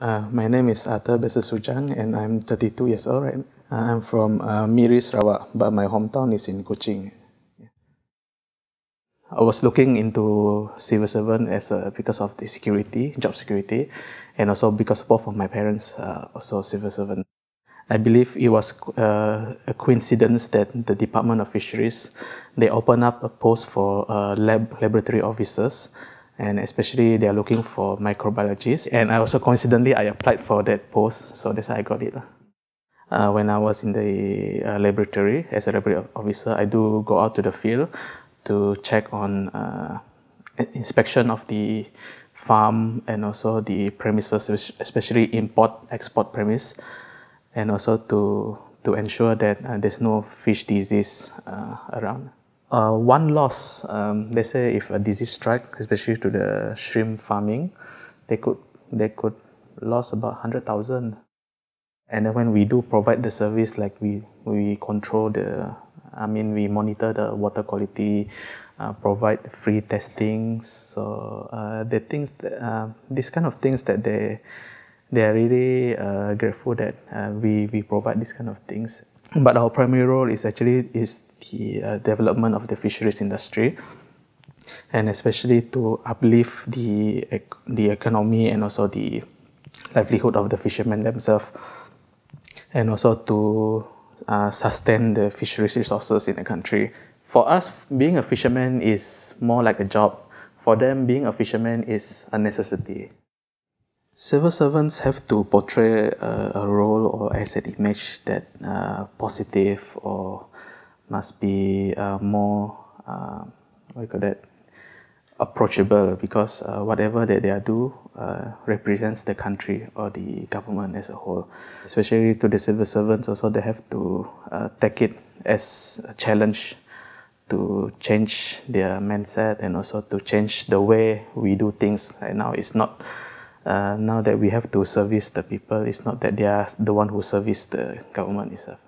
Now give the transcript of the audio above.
Uh, my name is Arthur Besesujang and I'm 32 years old. Right? I'm from uh, Miri, Sarawak, but my hometown is in Kuching. I was looking into civil servant as a, because of the security, job security, and also because both of my parents are also civil servant. I believe it was uh, a coincidence that the Department of Fisheries, they open up a post for uh, lab laboratory officers and especially they are looking for microbiologists. And I also coincidentally I applied for that post, so that's how I got it. Uh, when I was in the uh, laboratory as a laboratory officer, I do go out to the field to check on uh, inspection of the farm and also the premises, especially import export premise, and also to to ensure that uh, there's no fish disease uh, around. Uh, one loss, um, they say if a disease strike, especially to the shrimp farming, they could they could lose about 100,000. And then when we do provide the service, like we, we control the, I mean, we monitor the water quality, uh, provide free testings. So uh, the things, that, uh, these kind of things that they they are really uh, grateful that uh, we, we provide these kind of things. But our primary role is actually is the uh, development of the fisheries industry and especially to uplift the, the economy and also the livelihood of the fishermen themselves and also to uh, sustain the fisheries resources in the country. For us, being a fisherman is more like a job. For them, being a fisherman is a necessity. Civil servants have to portray a, a role or as an image that uh, positive or must be uh, more uh, what you call that approachable because uh, whatever that they are do uh, represents the country or the government as a whole. Especially to the civil servants also they have to uh, take it as a challenge to change their mindset and also to change the way we do things. Right now it's not uh, now that we have to service the people, it's not that they are the one who service the government itself.